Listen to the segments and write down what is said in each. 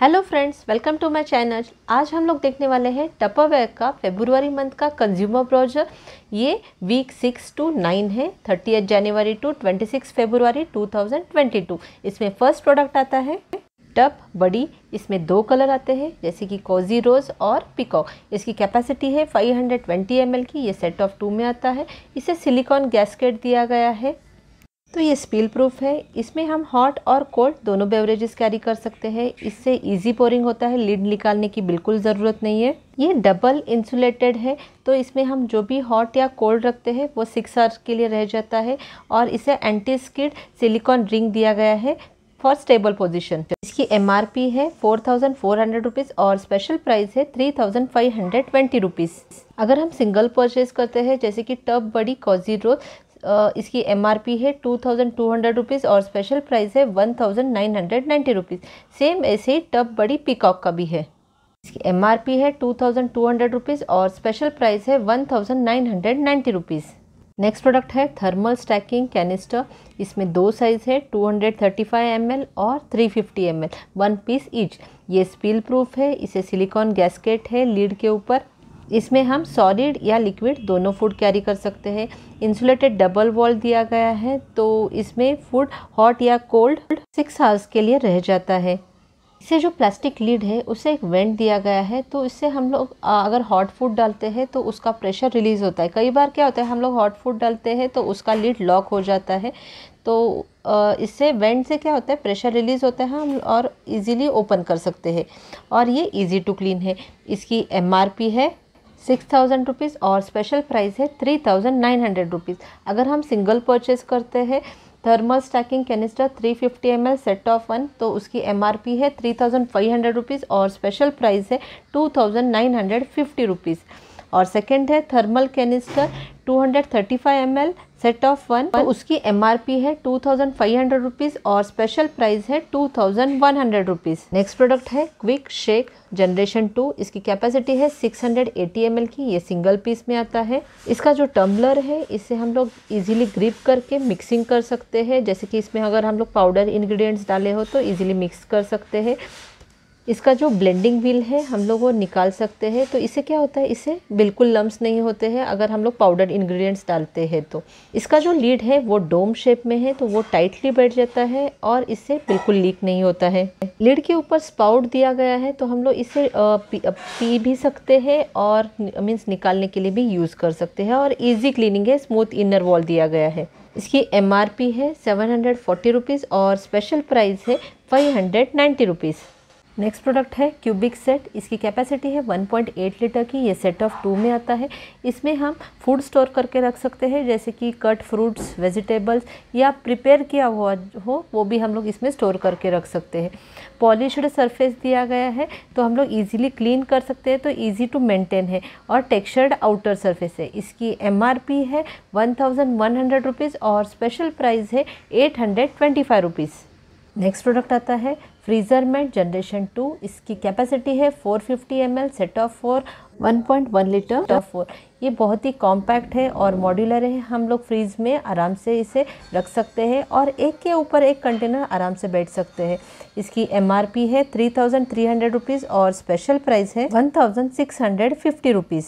hello friends welcome to my channel आज हम लोग देखने वाले हैं टपरवेयर का फेब्रुवरी मंथ का कंज्यूमर ब्राउजर ये वीक सिक्स टू नाइन है thirty January to twenty six February two thousand twenty two इसमें फर्स्ट प्रोडक्ट आता है टप बड़ी इसमें दो कलर आते हैं जैसे कि कोजी रोज़ और पिकॉक इसकी कैपेसिटी है 520 हंड्रेड की ये सेट ऑफ टू में आता है इसे सिलिकॉन गैसकेट दिया गया है तो ये स्पील प्रूफ है इसमें हम हॉट और कोल्ड दोनों बेवरेजेस कैरी कर सकते हैं इससे इजी पोरिंग होता है लीड निकालने की बिल्कुल ज़रूरत नहीं है ये डबल इंसुलेटेड है तो इसमें हम जो भी हॉट या कोल्ड रखते हैं वो सिक्स आवर्स के लिए रह जाता है और इसे एंटी स्किड सिलिकॉन रिंग दिया गया है फॉर स्टेबल पोजिशन इसकी एम आर पी है four thousand four hundred rupees और स्पेशल प्राइस है three thousand five hundred twenty rupees अगर हम सिंगल परचेज करते हैं जैसे कि टब बड़ी कॉजी रोल इसकी एम आर पी है two thousand two hundred rupees और स्पेशल प्राइस है one thousand nine hundred ninety rupees same ऐसे ही टब बड़ी पिकॉक का भी है इसकी एम आर पी है two thousand two hundred rupees और स्पेशल प्राइस है one thousand nine hundred ninety rupees next product है थर्मल स्टैकिंग कैनिस्टर इसमें दो साइज़ है 235 हंड्रेड और 350 फिफ्टी वन पीस ईच ये स्पील प्रूफ है इसे सिलिकॉन गैसकेट है लीड के ऊपर इसमें हम सॉलिड या लिक्विड दोनों फूड कैरी कर सकते हैं इंसुलेटेड डबल वॉल दिया गया है तो इसमें फूड हॉट या कोल्ड सिक्स आवर्स के लिए रह जाता है इसे जो प्लास्टिक लीड है उसे एक वेंट दिया गया है तो इससे हम लोग अगर हॉट फूड डालते हैं तो उसका प्रेशर रिलीज़ होता है कई बार क्या होता है हम लोग हॉट फूड डालते हैं तो उसका लीड लॉक हो जाता है तो इससे वेंट से क्या होता है प्रेशर रिलीज़ होता है हम और इजीली ओपन कर सकते हैं और ये इजी टू क्लीन है इसकी एम है सिक्स थाउजेंड रुपीज़ और स्पेशल प्राइस है three thousand nine hundred rupees अगर हम सिंगल परचेज करते हैं thermal stacking canister 350 fifty M set of one तो उसकी एम है three thousand five hundred rupees और स्पेशल प्राइस है two thousand nine hundred fifty rupees और सेकंड है thermal canister 235 ml set of one तो उसकी पी है two thousand five hundred rupees और स्पेशल प्राइस है two thousand one hundred rupees next product है क्विक शेक जनरेशन टू इसकी capacity है six hundred eighty M L की ये सिंगल पीस में आता है इसका जो टम्बलर है इसे हम लोग इजीली ग्रिप करके मिक्सिंग कर सकते हैं जैसे कि इसमें अगर हम लोग पाउडर इंग्रेडिएंट्स डाले हो तो इजीली मिक्स कर सकते हैं इसका जो ब्लेंडिंग व्हील है हम लोग वो निकाल सकते हैं तो इसे क्या होता है इसे बिल्कुल लम्स नहीं होते हैं अगर हम लोग पाउडर इंग्रेडिएंट्स डालते हैं तो इसका जो लीड है वो डोम शेप में है तो वो टाइटली बैठ जाता है और इससे बिल्कुल लीक नहीं होता है लीड के ऊपर स्पाउट दिया गया है तो हम लोग इसे पी, पी भी सकते हैं और मीन्स निकालने के लिए भी यूज़ कर सकते हैं और ईजी क्लीनिंग है स्मूथ इनर वॉल दिया गया है इसकी एम है सेवन हंड्रेड और स्पेशल प्राइस है five hundred ninety rupees next product है क्यूबिक सेट इसकी कैपेसिटी है 1.8 लीटर की ये सेट ऑफ टू में आता है इसमें हम फूड स्टोर करके रख सकते हैं जैसे कि कट फ्रूट्स वेजिटेबल्स या प्रिपेयर किया हुआ हो वो भी हम लोग इसमें स्टोर करके रख सकते हैं पॉलिश्ड सरफेस दिया गया है तो हम लोग इजीली क्लीन कर सकते हैं तो ईजी टू मेनटेन है और टेक्सचर्ड आउटर सरफेस है इसकी एम है वन थाउजेंड और स्पेशल प्राइस है एट हंड्रेड नेक्स्ट प्रोडक्ट आता है फ्रीजर मेट जनरेशन टू इसकी कैपेसिटी है 450 fifty M L set of four 1.1 litre of four ये बहुत ही कॉम्पैक्ट है और मॉड्यूलर है हम लोग फ्रीज में आराम से इसे रख सकते हैं और एक के ऊपर एक कंटेनर आराम से बैठ सकते हैं इसकी एम है three thousand three hundred rupees और स्पेशल प्राइस है one thousand six hundred fifty rupees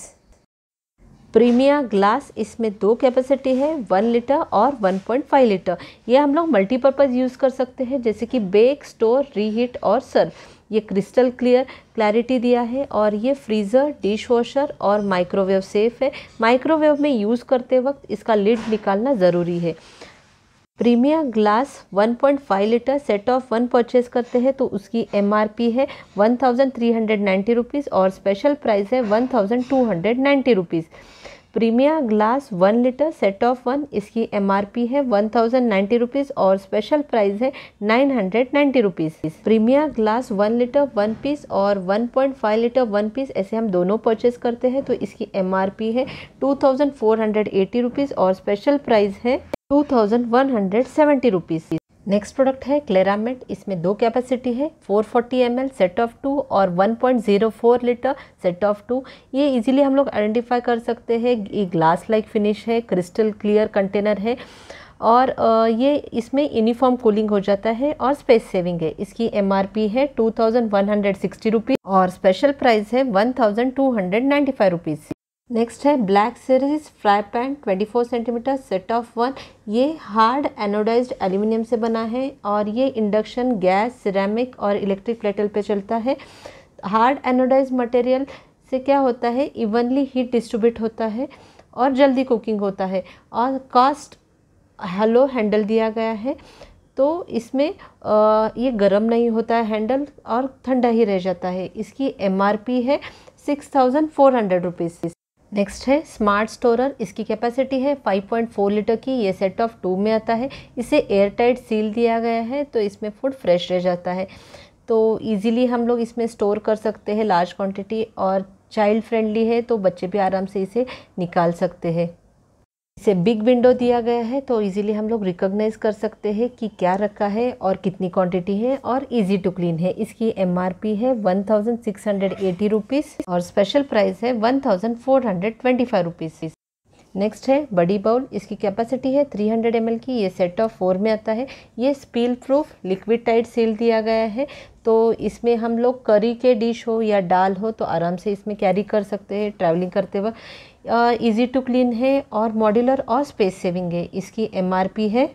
premia glass इसमें दो कैपेसिटी है वन लीटर और 1.5 लीटर ये हम लोग मल्टीपर्पज़ यूज़ कर सकते हैं जैसे कि बेक स्टोर रीहीट और सर्व ये क्रिस्टल क्लियर क्लैरिटी दिया है और ये फ्रीज़र डिश वॉशर और माइक्रोवेव सेफ़ है माइक्रोवेव में यूज़ करते वक्त इसका लिड निकालना ज़रूरी है premia glass 1.5 litre set of one purchase करते हैं तो उसकी एमआरपी है one thousand three hundred ninety rupees और स्पेशल प्राइस है one thousand two hundred ninety rupees premia glass one litre set of one इसकी पी है वन थाउजेंड नाइन्टी रुपीज़ और स्पेशल प्राइस है nine hundred ninety rupees premia glass one litre one piece और one point five litre one piece ऐसे हम दोनों purchase करते हैं तो इसकी पी है two thousand four hundred eighty rupees और स्पेशल प्राइस है two thousand one hundred seventy rupees next product है क्लेरामेट इसमें दो कैपेसिटी है 440 फोर्टी सेट ऑफ टू और 1.04 लीटर सेट ऑफ टू ये इजीली हम लोग आइडेंटिफाई कर सकते हैं ये ग्लास लाइक फिनिश है क्रिस्टल क्लियर कंटेनर है और ये इसमें यूनिफॉर्म कूलिंग हो जाता है और स्पेस सेविंग है इसकी पी है two thousand one hundred sixty rupees और स्पेशल प्राइस है one thousand two hundred ninety five rupees next है black series fry pan 24 centimetre set of one ये हार्ड एनोडाइज्ड एल्यूमिनियम से बना है और ये इंडक्शन गैस सिरेमिक और इलेक्ट्रिक प्लेटल पे चलता है हार्ड एनोडाइज मटेरियल से क्या होता है इवनली हीट डिस्ट्रीब्यूट होता है और जल्दी कुकिंग होता है और कास्ट हेलो हैंडल दिया गया है तो इसमें आ, ये गर्म नहीं होता है हैंडल और ठंडा ही रह जाता है इसकी एमआरपी है six thousand four hundred rupees next है स्मार्ट स्टोरर इसकी कैपेसिटी है 5.4 लीटर की ये सेट ऑफ टू में आता है इसे एयर टाइट सील दिया गया है तो इसमें फूड फ्रेश रह जाता है तो इजीली हम लोग इसमें स्टोर कर सकते हैं लार्ज क्वांटिटी और चाइल्ड फ्रेंडली है तो बच्चे भी आराम से इसे निकाल सकते हैं इसे बिग विंडो दिया गया है तो इजीली हम लोग रिकॉग्नाइज कर सकते हैं कि क्या रखा है और कितनी क्वांटिटी है और इजी टू क्लीन है इसकी एमआरपी है one thousand six hundred eighty rupees और स्पेशल प्राइस है one thousand four hundred twenty five rupees next है बड़ी बाउल इसकी कैपेसिटी है 300 हंड्रेड की ये सेट ऑफ फोर में आता है ये spill proof liquid tight seal दिया गया है तो इसमें हम लोग करी के डिश हो या दाल हो तो आराम से इसमें कैरी कर सकते हैं ट्रैवलिंग करते वक्त ईजी टू क्लीन है और मॉड्यूलर और स्पेस सेविंग है इसकी एमआरपी है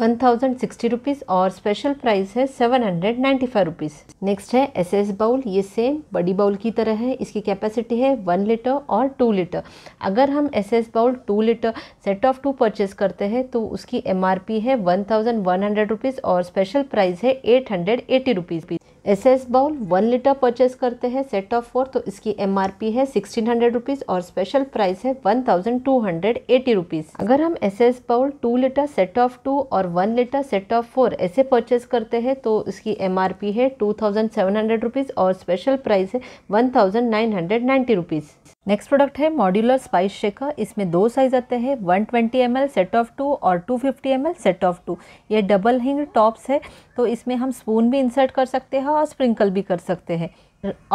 वन थाउजेंड सिक्सटी रुपीज़ और स्पेशल प्राइस है seven hundred ninety five rupees next है एस एस बाउल ये सेम बड़ी बाउल की तरह है इसकी कैपेसिटी है वन लीटर और टू लीटर अगर हम S S bowl two litre set of two purchase करते हैं तो उसकी एम आर पी है one thousand one hundred rupees और स्पेशल प्राइस है eight hundred eighty rupees S S bowl one litre purchase करते हैं सेट ऑफ फोर तो इसकी एम आर पी है सिक्सटीन हंड्रेड रुपीज़ और स्पेशल प्राइस है one thousand two hundred eighty rupees अगर हम S S bowl two litre set of two और one litre set of four ऐसे परचेस करते हैं तो इसकी एम आर पी है two thousand seven hundred rupees और स्पेशल प्राइस है one thousand nine hundred ninety rupees next product है मॉड्यूलर स्पाइस शेकर इसमें दो साइज आते हैं 120 ट्वेंटी सेट ऑफ टू और 250 फिफ्टी सेट ऑफ टू ये डबल हिंग टॉप्स है तो इसमें हम स्पून भी इंसर्ट कर सकते हैं और स्प्रिंकल भी कर सकते हैं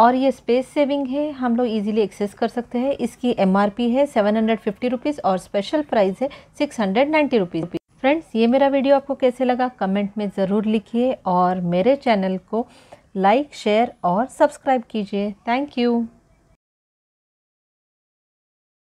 और ये स्पेस सेविंग है हम लोग इजीली एक्सेस कर सकते हैं इसकी एमआरपी है सेवन हंड्रेड फिफ्टी रुपीज़ और स्पेशल प्राइस है six hundred ninety rupees friends ये मेरा वीडियो आपको कैसे लगा कमेंट में ज़रूर लिखिए और मेरे चैनल को लाइक शेयर और सब्सक्राइब कीजिए थैंक यू